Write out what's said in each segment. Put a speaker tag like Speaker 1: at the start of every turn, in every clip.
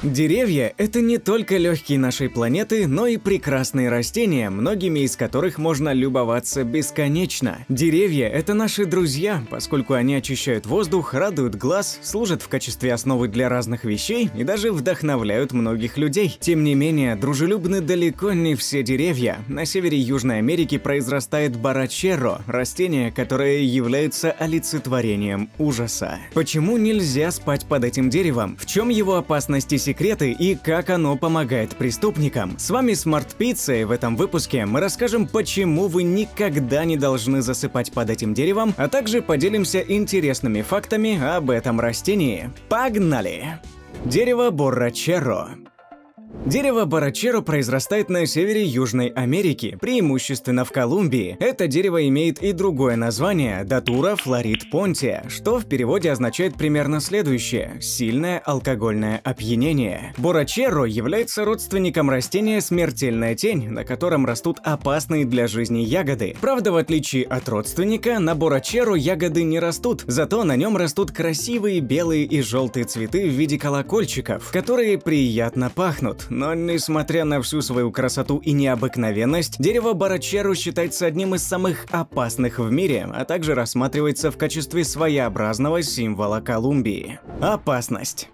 Speaker 1: Деревья – это не только легкие нашей планеты, но и прекрасные растения, многими из которых можно любоваться бесконечно. Деревья – это наши друзья, поскольку они очищают воздух, радуют глаз, служат в качестве основы для разных вещей и даже вдохновляют многих людей. Тем не менее, дружелюбны далеко не все деревья. На севере Южной Америки произрастает барачерро – растение, которое является олицетворением ужаса. Почему нельзя спать под этим деревом? В чем его опасность и секреты и как оно помогает преступникам. С вами Смарт Пицца, и в этом выпуске мы расскажем, почему вы никогда не должны засыпать под этим деревом, а также поделимся интересными фактами об этом растении. Погнали! Дерево Боррачеро. Дерево барачеро произрастает на севере Южной Америки, преимущественно в Колумбии. Это дерево имеет и другое название – датура флорид понтия, что в переводе означает примерно следующее – сильное алкогольное опьянение. Борачеро является родственником растения смертельная тень, на котором растут опасные для жизни ягоды. Правда, в отличие от родственника, на борачеро ягоды не растут, зато на нем растут красивые белые и желтые цветы в виде колокольчиков, которые приятно пахнут. Но, несмотря на всю свою красоту и необыкновенность, дерево Барачеру считается одним из самых опасных в мире, а также рассматривается в качестве своеобразного символа Колумбии. Опасность.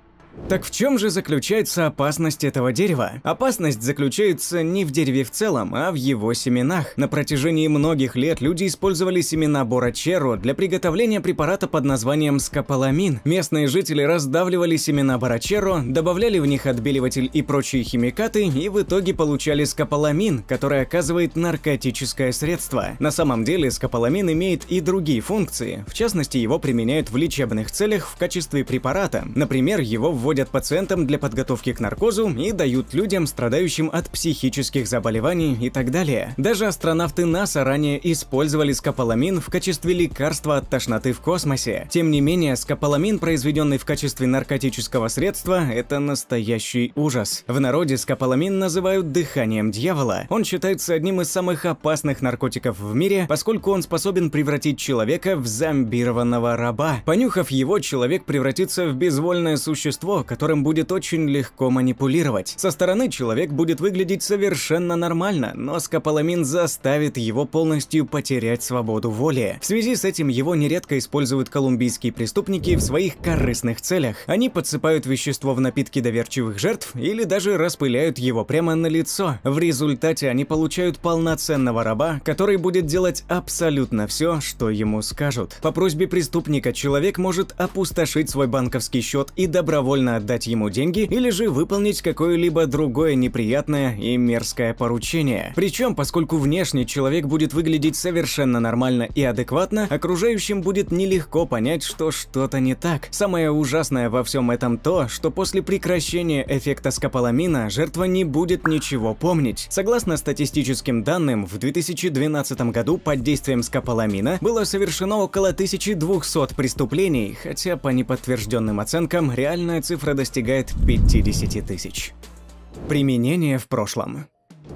Speaker 1: Так в чем же заключается опасность этого дерева? Опасность заключается не в дереве в целом, а в его семенах. На протяжении многих лет люди использовали семена борачеро для приготовления препарата под названием скополамин. Местные жители раздавливали семена борачеро, добавляли в них отбеливатель и прочие химикаты и в итоге получали скополамин, который оказывает наркотическое средство. На самом деле скополамин имеет и другие функции, в частности его применяют в лечебных целях в качестве препарата, например его в вводят пациентам для подготовки к наркозу и дают людям, страдающим от психических заболеваний и так далее. Даже астронавты НАСА ранее использовали скополамин в качестве лекарства от тошноты в космосе. Тем не менее, скополамин, произведенный в качестве наркотического средства, это настоящий ужас. В народе скополамин называют дыханием дьявола. Он считается одним из самых опасных наркотиков в мире, поскольку он способен превратить человека в зомбированного раба. Понюхав его, человек превратится в безвольное существо, существо, которым будет очень легко манипулировать. Со стороны человек будет выглядеть совершенно нормально, но скополамин заставит его полностью потерять свободу воли. В связи с этим его нередко используют колумбийские преступники в своих корыстных целях. Они подсыпают вещество в напитки доверчивых жертв или даже распыляют его прямо на лицо. В результате они получают полноценного раба, который будет делать абсолютно все, что ему скажут. По просьбе преступника человек может опустошить свой банковский счет и добровольно добровольно отдать ему деньги или же выполнить какое-либо другое неприятное и мерзкое поручение. Причем, поскольку внешне человек будет выглядеть совершенно нормально и адекватно, окружающим будет нелегко понять, что что-то не так. Самое ужасное во всем этом то, что после прекращения эффекта скополамина жертва не будет ничего помнить. Согласно статистическим данным, в 2012 году под действием скополамина было совершено около 1200 преступлений, хотя по неподтвержденным оценкам реальная цифра цифра достигает 50 тысяч. Применение в прошлом.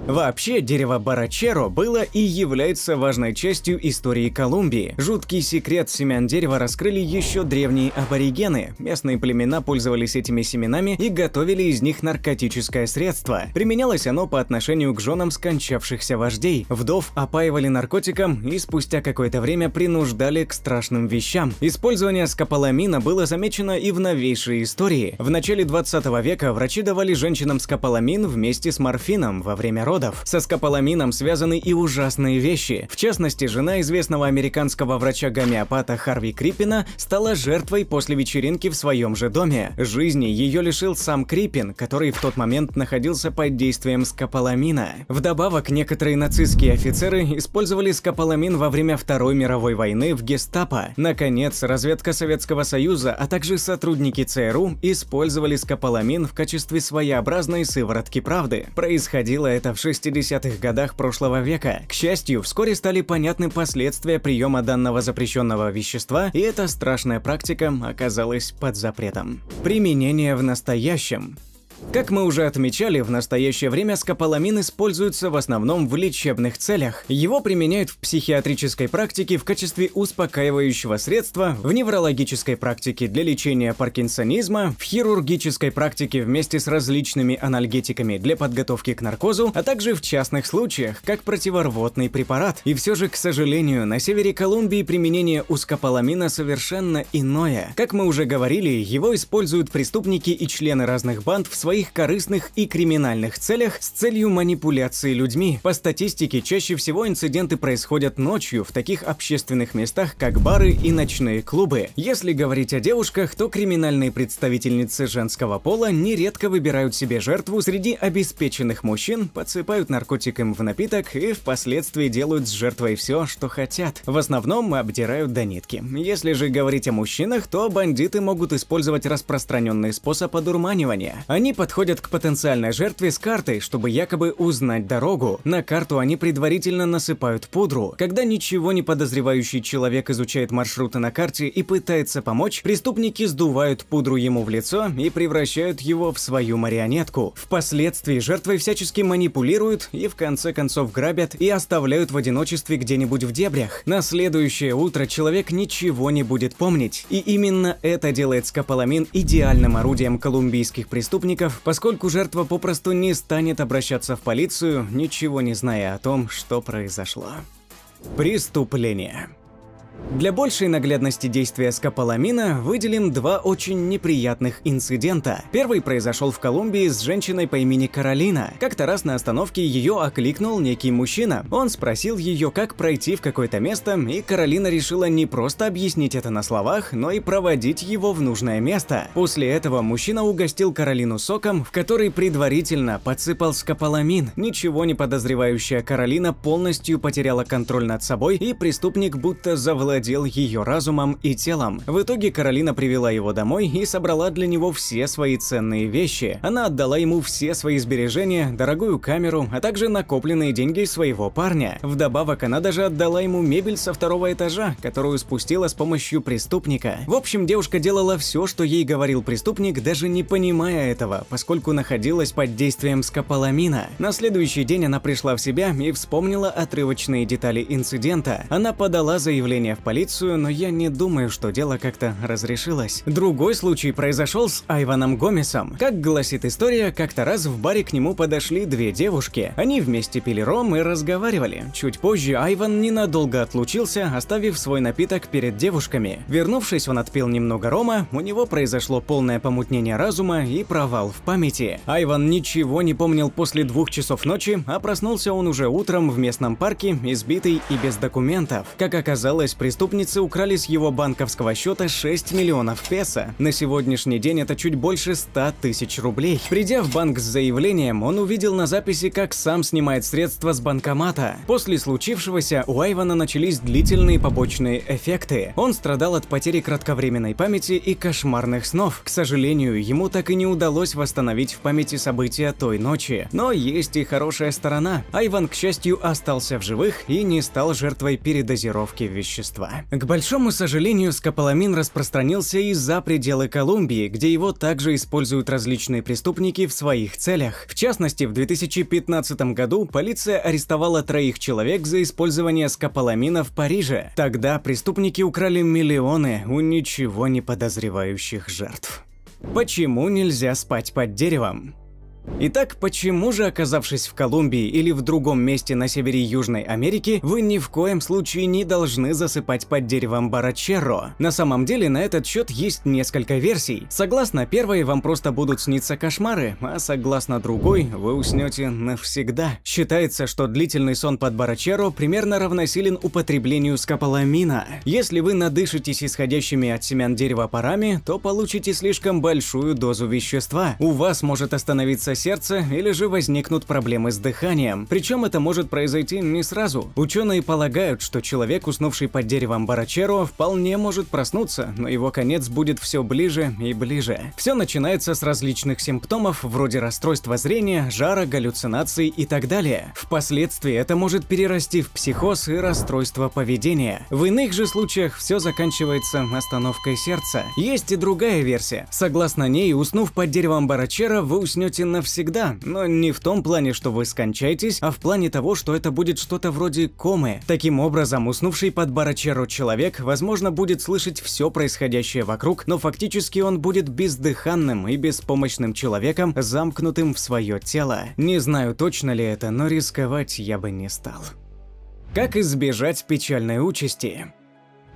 Speaker 1: Вообще, дерево Барачеро было и является важной частью истории Колумбии. Жуткий секрет семян дерева раскрыли еще древние аборигены. Местные племена пользовались этими семенами и готовили из них наркотическое средство. Применялось оно по отношению к женам скончавшихся вождей. Вдов опаивали наркотиком и спустя какое-то время принуждали к страшным вещам. Использование скополамина было замечено и в новейшей истории. В начале 20 века врачи давали женщинам скополамин вместе с морфином во время время родов со скополамином связаны и ужасные вещи. В частности, жена известного американского врача-гомеопата Харви Крипина стала жертвой после вечеринки в своем же доме. Жизни ее лишил сам Крипин, который в тот момент находился под действием скополамина. Вдобавок, некоторые нацистские офицеры использовали скополамин во время Второй мировой войны в гестапо. Наконец, разведка Советского Союза, а также сотрудники ЦРУ использовали скополамин в качестве своеобразной сыворотки правды. Происходило это в 60-х годах прошлого века. К счастью, вскоре стали понятны последствия приема данного запрещенного вещества, и эта страшная практика оказалась под запретом. Применение в настоящем. Как мы уже отмечали, в настоящее время скополамин используется в основном в лечебных целях. Его применяют в психиатрической практике в качестве успокаивающего средства, в неврологической практике для лечения паркинсонизма, в хирургической практике вместе с различными анальгетиками для подготовки к наркозу, а также в частных случаях как противорвотный препарат. И все же, к сожалению, на севере Колумбии применение ускополамина совершенно иное. Как мы уже говорили, его используют преступники и члены разных банд в своем своих корыстных и криминальных целях с целью манипуляции людьми. По статистике, чаще всего инциденты происходят ночью в таких общественных местах, как бары и ночные клубы. Если говорить о девушках, то криминальные представительницы женского пола нередко выбирают себе жертву среди обеспеченных мужчин, подсыпают наркотиком в напиток и впоследствии делают с жертвой все, что хотят. В основном обдирают до нитки. Если же говорить о мужчинах, то бандиты могут использовать распространенный способ одурманивания. Они подходят к потенциальной жертве с картой, чтобы якобы узнать дорогу. На карту они предварительно насыпают пудру. Когда ничего не подозревающий человек изучает маршруты на карте и пытается помочь, преступники сдувают пудру ему в лицо и превращают его в свою марионетку. Впоследствии жертвой всячески манипулируют и в конце концов грабят и оставляют в одиночестве где-нибудь в дебрях. На следующее утро человек ничего не будет помнить. И именно это делает скополамин идеальным орудием колумбийских преступников случаев, поскольку жертва попросту не станет обращаться в полицию, ничего не зная о том, что произошло. Преступление. Для большей наглядности действия скополамина выделим два очень неприятных инцидента. Первый произошел в Колумбии с женщиной по имени Каролина. Как-то раз на остановке ее окликнул некий мужчина. Он спросил ее, как пройти в какое-то место, и Каролина решила не просто объяснить это на словах, но и проводить его в нужное место. После этого мужчина угостил Каролину соком, в который предварительно подсыпал скополамин. Ничего не подозревающая Каролина полностью потеряла контроль над собой, и преступник будто завладел овладел ее разумом и телом. В итоге Каролина привела его домой и собрала для него все свои ценные вещи. Она отдала ему все свои сбережения, дорогую камеру, а также накопленные деньги своего парня. Вдобавок, она даже отдала ему мебель со второго этажа, которую спустила с помощью преступника. В общем, девушка делала все, что ей говорил преступник, даже не понимая этого, поскольку находилась под действием скополамина. На следующий день она пришла в себя и вспомнила отрывочные детали инцидента. Она подала заявление в полицию, но я не думаю, что дело как-то разрешилось. Другой случай произошел с Айваном Гомесом. Как гласит история, как-то раз в баре к нему подошли две девушки. Они вместе пили ром и разговаривали. Чуть позже Айван ненадолго отлучился, оставив свой напиток перед девушками. Вернувшись, он отпил немного рома, у него произошло полное помутнение разума и провал в памяти. Айван ничего не помнил после двух часов ночи, а проснулся он уже утром в местном парке, избитый и без документов. Как оказалось, преступление преступницы украли с его банковского счета 6 миллионов песо. На сегодняшний день это чуть больше 100 тысяч рублей. Придя в банк с заявлением, он увидел на записи, как сам снимает средства с банкомата. После случившегося у Айвана начались длительные побочные эффекты. Он страдал от потери кратковременной памяти и кошмарных снов. К сожалению, ему так и не удалось восстановить в памяти события той ночи. Но есть и хорошая сторона. Айван, к счастью, остался в живых и не стал жертвой передозировки вещества. Колумба. К большому сожалению, скополамин распространился и за пределы Колумбии, где его также используют различные преступники в своих целях. В частности, в 2015 году полиция арестовала троих человек за использование скополамина в Париже. Тогда преступники украли миллионы у ничего не подозревающих жертв. Почему нельзя спать под деревом? Итак, почему же, оказавшись в Колумбии или в другом месте на севере Южной Америки, вы ни в коем случае не должны засыпать под деревом барачерро? На самом деле, на этот счет есть несколько версий. Согласно первой, вам просто будут сниться кошмары, а согласно другой, вы уснете навсегда. Считается, что длительный сон под барачерро примерно равносилен употреблению скополамина. Если вы надышитесь исходящими от семян дерева парами, то получите слишком большую дозу вещества. У вас может остановиться остановится сердце или же возникнут проблемы с дыханием. Причем это может произойти не сразу. Ученые полагают, что человек, уснувший под деревом Барачеро, вполне может проснуться, но его конец будет все ближе и ближе. Все начинается с различных симптомов, вроде расстройства зрения, жара, галлюцинаций и так далее. Впоследствии это может перерасти в психоз и расстройство поведения. В иных же случаях все заканчивается остановкой сердца. Есть и другая версия. Согласно ней, уснув под деревом Барачера, вы уснете на навсегда, но не в том плане, что вы скончаетесь, а в плане того, что это будет что-то вроде комы. Таким образом, уснувший под барачеру человек, возможно, будет слышать все происходящее вокруг, но фактически он будет бездыханным и беспомощным человеком, замкнутым в свое тело. Не знаю точно ли это, но рисковать я бы не стал. Как избежать печальной участи?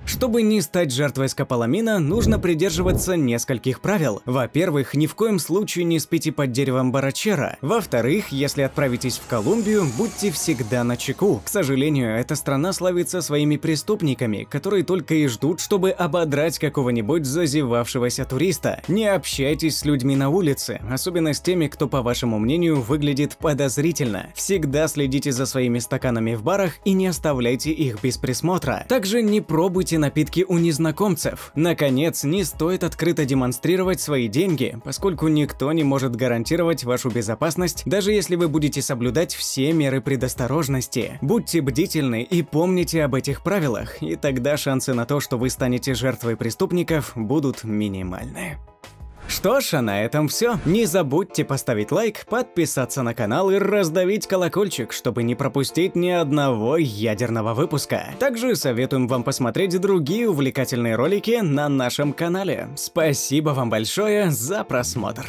Speaker 1: Чтобы не стать жертвой скополамина, нужно придерживаться нескольких правил. Во-первых, ни в коем случае не спите под деревом барачера. Во-вторых, если отправитесь в Колумбию, будьте всегда на чеку. К сожалению, эта страна славится своими преступниками, которые только и ждут, чтобы ободрать какого-нибудь зазевавшегося туриста. Не общайтесь с людьми на улице, особенно с теми, кто, по вашему мнению, выглядит подозрительно. Всегда следите за своими стаканами в барах и не оставляйте их без присмотра. Также не пробуйте приобрести напитки у незнакомцев. Наконец, не стоит открыто демонстрировать свои деньги, поскольку никто не может гарантировать вашу безопасность, даже если вы будете соблюдать все меры предосторожности. Будьте бдительны и помните об этих правилах, и тогда шансы на то, что вы станете жертвой преступников, будут минимальны. Что ж, а на этом все. Не забудьте поставить лайк, подписаться на канал и раздавить колокольчик, чтобы не пропустить ни одного ядерного выпуска. Также советуем вам посмотреть другие увлекательные ролики на нашем канале. Спасибо вам большое за просмотр.